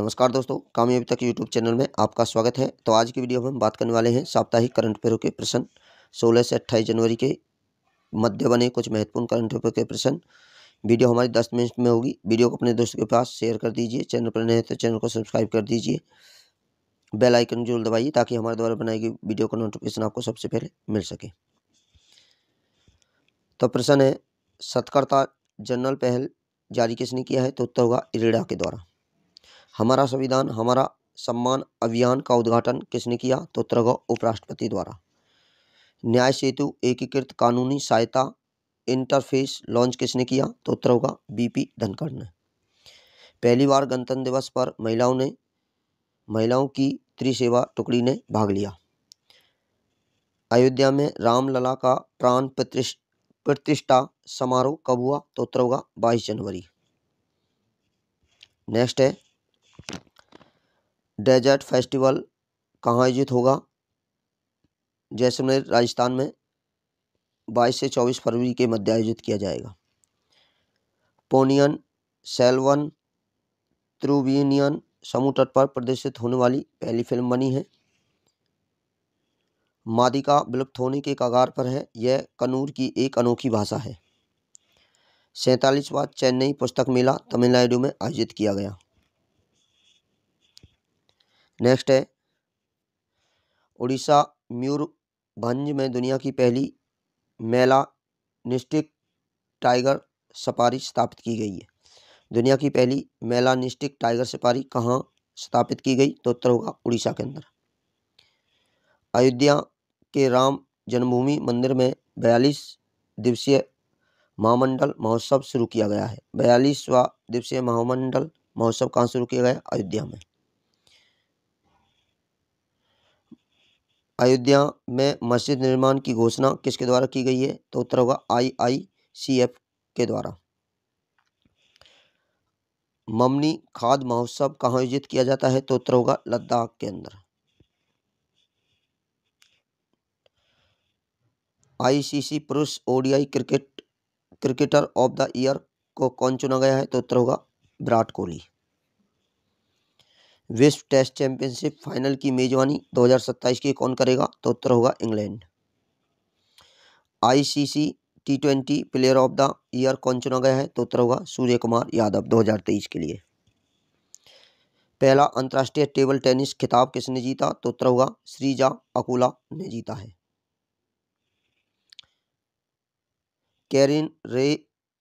नमस्कार दोस्तों कामयाबी तक यूट्यूब चैनल में आपका स्वागत है तो आज की वीडियो में हम बात करने वाले हैं साप्ताहिक करंट अफेयरों के प्रश्न 16 से 28 जनवरी के मध्य बने कुछ महत्वपूर्ण करंट अफेयर के प्रश्न वीडियो हमारी 10 मिनट में होगी वीडियो को अपने दोस्तों के पास शेयर कर दीजिए चैनल पर नए तो चैनल को सब्सक्राइब कर दीजिए बेल आइकन जरूर दबाइए ताकि हमारे द्वारा बनाई गई वीडियो का नोटिफिकेशन आपको सबसे पहले मिल सके तो प्रश्न है सतकर्ता जनरल पहल जारी किसने किया है तो उत्तर होगा इरेडा के द्वारा हमारा संविधान हमारा सम्मान अभियान का उद्घाटन किसने किया तो त्रगो उपराष्ट्रपति द्वारा न्याय सेतु एकीकृत कानूनी सहायता इंटरफेस लॉन्च किसने किया तो त्रगो बी बीपी धनखड़ ने पहली बार गणतंत्र दिवस पर महिलाओं ने महिलाओं की त्रिसेवा टुकड़ी ने भाग लिया अयोध्या में रामलला का प्राण प्रतिष्ठा समारोह कब हुआ तो उत्तर होगा बाईस जनवरी नेक्स्ट है डेजर्ट फेस्टिवल कहाँ आयोजित होगा जैसलमेर राजस्थान में बाईस से चौबीस फरवरी के मध्य आयोजित किया जाएगा पोनियन सेलवन त्रुवीनियन समूह तट पर प्रदर्शित होने वाली पहली फिल्म बनी है मादिका विलुप्त होने के कगार पर है यह कनूर की एक अनोखी भाषा है सैंतालीसवा चेन्नई पुस्तक मेला तमिलनाडु में आयोजित किया गया नेक्स्ट है उड़ीसा म्यूरभंज में दुनिया की पहली मेला निस्टिक टाइगर सफारी स्थापित की गई है दुनिया की पहली मेलानिस्टिक टाइगर सफारी कहाँ स्थापित की गई तो उत्तर होगा उड़ीसा के अंदर अयोध्या के राम जन्मभूमि मंदिर में बयालीस दिवसीय महामंडल महोत्सव शुरू किया गया है बयालीसवा दिवसीय महामंडल महोत्सव कहाँ शुरू किया गया अयोध्या में अयोध्या में मस्जिद निर्माण की घोषणा किसके द्वारा की गई है तो उत्तर होगा आई आई सी एफ के द्वारा ममनी खाद महोत्सव कहाँ आयोजित किया जाता है तो उत्तर होगा लद्दाख के अंदर आईसीसी पुरुष ODI cricket cricketer of the year को कौन चुना गया है तो उत्तर होगा विराट कोहली विश्व टेस्ट चैंपियनशिप फाइनल की मेजबानी 2027 की कौन करेगा तो उत्तर होगा England ICC T twenty player of the year कौन चुना गया है तो उत्तर होगा सूर्य कुमार यादव 2023 के लिए पहला अंतर्राष्ट्रीय टेबल टेनिस खिताब किसने जीता तो उत्तर होगा श्रीजा अकुला ने जीता है कैरिन रे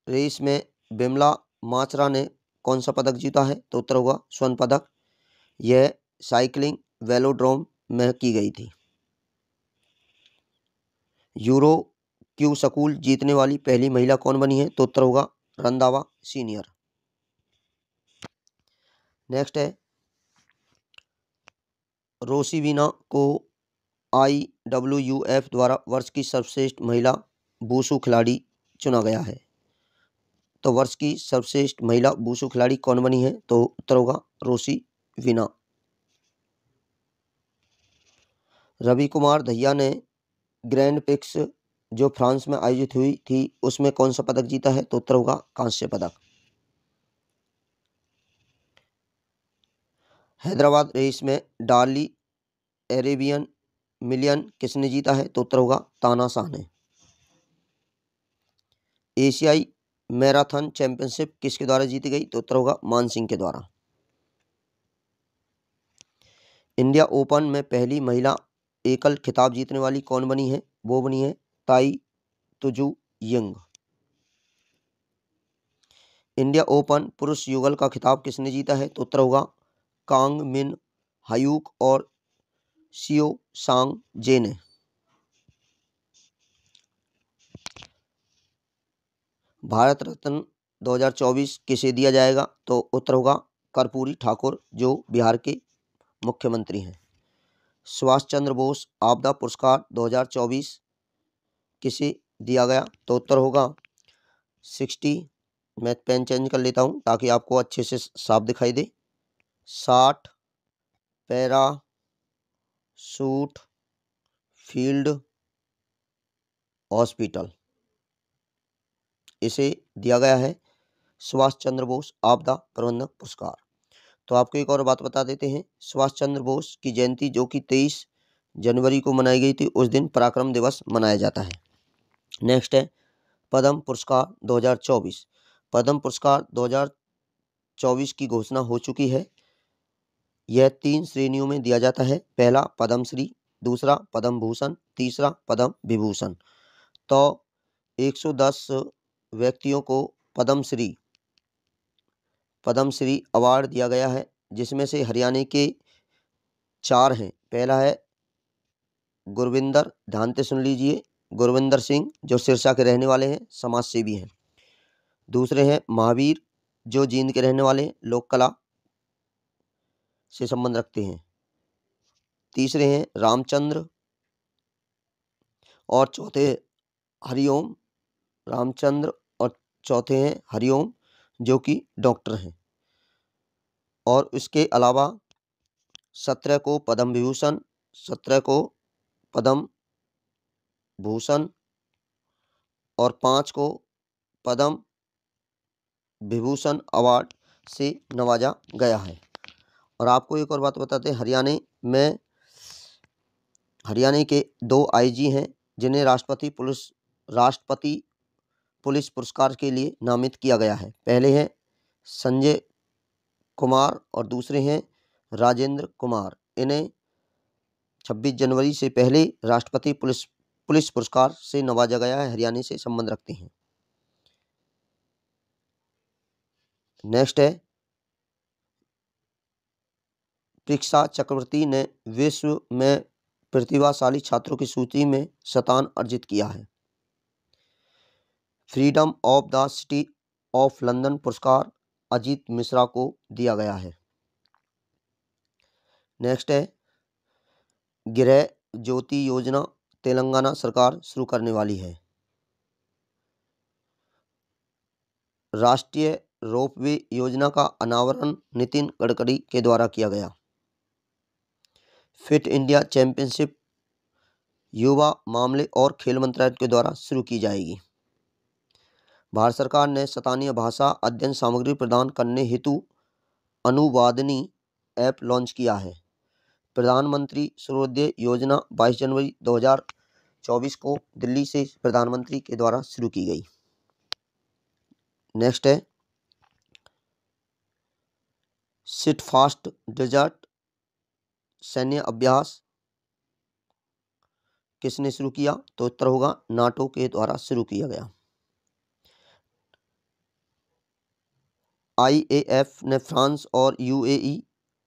रेस में बिमला माचरा ने कौन सा पदक जीता है तो उत्तर होगा स्वर्ण पदक यह साइकिलिंग वेलोड्रोम में की गई थी यूरो क्यू स्कूल जीतने वाली पहली महिला कौन बनी है तो उत्तर होगा रंदावा सीनियर नेक्स्ट है रोसीवीना को आई डब्ल्यू यू एफ द्वारा वर्ष की सर्वश्रेष्ठ महिला बूसू खिलाड़ी चुना गया है तो वर्ष की सर्वश्रेष्ठ महिला बूसू खिलाड़ी कौन बनी है तो उत्तर होगा रोसी विना रवि कुमार दहिया ने ग्रैंड पिक्स जो फ्रांस में आयोजित हुई थी उसमें कौन सा पदक जीता है तो उत्तर होगा कांस्य पदक हैदराबाद रेस में डाली एरेबियन मिलियन किसने जीता है तो उत्तर होगा ताना शाह ने एशियाई मैराथन चैंपियनशिप किसके द्वारा जीती गई तो उत्तर होगा मानसिंह के द्वारा इंडिया ओपन में पहली महिला एकल खिताब जीतने वाली कौन बनी है वो बनी है ताई तुजू यंग इंडिया ओपन पुरुष युगल का खिताब किसने जीता है तो उत्तर होगा कांग मिन हयूक और सियो सांग जे ने भारत रत्न 2024 किसे दिया जाएगा तो उत्तर होगा कर्पूरी ठाकुर जो बिहार के मुख्यमंत्री हैं सुभाष चंद्र बोस आपदा पुरस्कार 2024 किसे दिया गया तो उत्तर होगा सिक्सटी मैं पेन चेंज कर लेता हूं ताकि आपको अच्छे से साफ दिखाई दे साठ पैरा सूट फील्ड हॉस्पिटल इसे दिया गया है सुभाष चंद्र बोस आपदा प्रबंधक पुरस्कार तो आपको एक और बात बता देते हैं सुभाष चंद्र बोस की जयंती जो कि तेईस जनवरी को मनाई गई थी उस दिन पराक्रम दिवस मनाया जाता है नेक्स्ट है पद्म पुरस्कार 2024 पद्म पुरस्कार 2024 की घोषणा हो चुकी है यह तीन श्रेणियों में दिया जाता है पहला पद्मश्री दूसरा पद्म भूषण तीसरा पद्म विभूषण तो 110 व्यक्तियों को पद्मश्री पद्मश्री अवार्ड दिया गया है जिसमें से हरियाणा के चार हैं पहला है गुरविंदर ध्यान से सुन लीजिए गुरविंदर सिंह जो सिरसा के रहने वाले हैं समाज सेवी हैं दूसरे हैं महावीर जो जींद के रहने वाले लोक कला से संबंध रखते हैं तीसरे हैं रामचंद्र और चौथे हरिओम रामचंद्र और चौथे हैं हरिओम जो कि डॉक्टर हैं और इसके अलावा सत्रह को पद्म विभूषण सत्रह को पद्म भूषण और पाँच को पद्म विभूषण अवार्ड से नवाजा गया है और आपको एक और बात बताते हैं हरियाणा में हरियाणा के दो आईजी हैं जिन्हें राष्ट्रपति पुलिस राष्ट्रपति पुलिस पुरस्कार के लिए नामित किया गया है पहले हैं संजय कुमार और दूसरे हैं राजेंद्र कुमार इन्हें 26 जनवरी से पहले राष्ट्रपति पुलिस पुलिस पुरस्कार से नवाजा गया है हरियाणा से संबंध रखते हैं नेक्स्ट है प्रीक्षा चक्रवर्ती ने विश्व में प्रतिभाशाली छात्रों की सूची में शतान अर्जित किया है freedom of the city of London पुरस्कार अजीत मिश्रा को दिया गया है नेक्स्ट है गृह ज्योति योजना तेलंगाना सरकार शुरू करने वाली है राष्ट्रीय रोपवे योजना का अनावरण नितिन गडकरी के द्वारा किया गया फिट इंडिया चैंपियनशिप युवा मामले और खेल मंत्रालय के द्वारा शुरू की जाएगी भारत सरकार ने स्थानीय भाषा अध्ययन सामग्री प्रदान करने हेतु अनुवादिनी ऐप लॉन्च किया है प्रधानमंत्री सूर्योदय योजना 22 जनवरी 2024 को दिल्ली से प्रधानमंत्री के द्वारा शुरू की गई नेक्स्ट है सिट फास्ट डिजर्ट सैन्य अभ्यास किसने शुरू किया तो उत्तर होगा नाटो के द्वारा शुरू किया गया आईएएफ ने फ्रांस और यूएई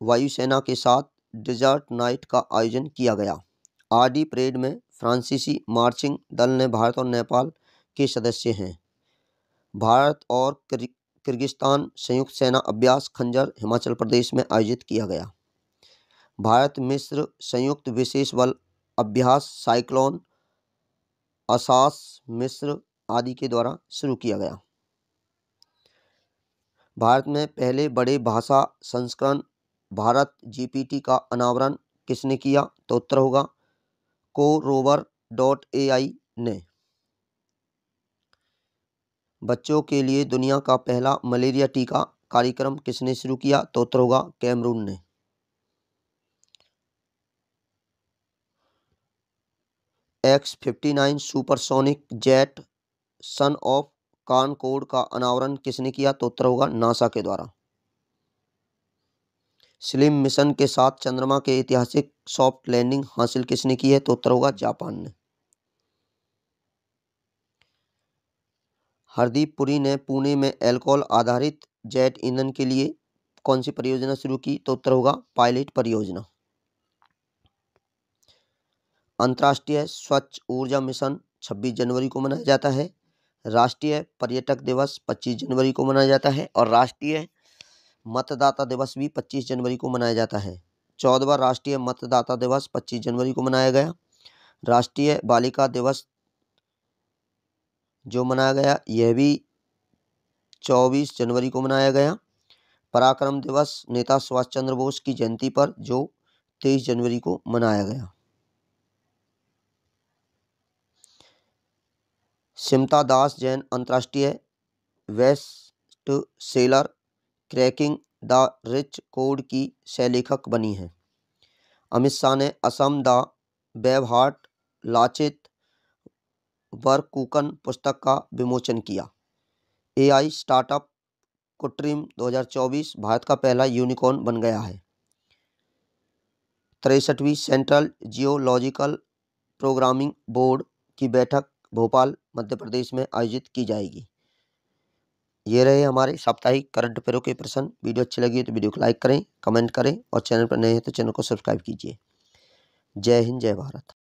वायुसेना के साथ डिजर्ट नाइट का आयोजन किया गया आरडी परेड में फ्रांसीसी मार्चिंग दल ने भारत और नेपाल के सदस्य हैं भारत और किर्गिस्तान संयुक्त सेना अभ्यास खंजर हिमाचल प्रदेश में आयोजित किया गया भारत मिस्र संयुक्त विशेष बल अभ्यास साइक्लोन असास मिस्र आदि के द्वारा शुरू किया गया भारत में पहले बड़े भाषा संस्करण भारत जी पी टी का अनावरण किसने किया तो उत्तर होगा को रोवर डॉट ए आई ने बच्चों के लिए दुनिया का पहला मलेरिया टीका कार्यक्रम किसने शुरू किया तो उत्तर होगा कैमरून ने X fifty nine supersonic jet son of Concorde का अनावरण किसने किया तो उत्तर होगा नासा के द्वारा स्लिम मिशन के साथ चंद्रमा के ऐतिहासिक सॉफ्ट लैंडिंग हासिल किसने की है तो उत्तर होगा जापान ने हरदीप पुरी ने पुणे में एल्कोहल आधारित जेट ईंधन के लिए कौन सी परियोजना शुरू की तो उत्तर होगा पायलट परियोजना अंतर्राष्ट्रीय स्वच्छ ऊर्जा मिशन 26 जनवरी को मनाया जाता है राष्ट्रीय पर्यटक दिवस पच्चीस जनवरी को मनाया जाता है और राष्ट्रीय मतदाता दिवस भी पच्चीस जनवरी को मनाया जाता है चौदहवा राष्ट्रीय मतदाता दिवस पच्चीस जनवरी को मनाया गया राष्ट्रीय बालिका दिवस जो मनाया गया यह भी चौबीस जनवरी को मनाया गया पराक्रम दिवस नेता सुभाष चंद्र बोस की जयंती पर जो तेईस जनवरी को मनाया गया सिमता दास जैन अंतर्राष्ट्रीय best seller cracking the rich code की सहलेखक बनी हैं अमित शाह ने असम द हार्ट लाचित वर्कूकन पुस्तक का विमोचन किया एआई स्टार्टअप कुट्रीम 2024 भारत का पहला यूनिकॉर्न बन गया है तिरसठवीं सेंट्रल जियोलॉजिकल प्रोग्रामिंग बोर्ड की बैठक भोपाल मध्य प्रदेश में आयोजित की जाएगी ये रहे हमारे साप्ताहिक करंट अफेयरों के प्रश्न वीडियो अच्छी लगी तो वीडियो को लाइक करें कमेंट करें और चैनल पर नए हैं तो चैनल को सब्सक्राइब कीजिए जय हिंद जय भारत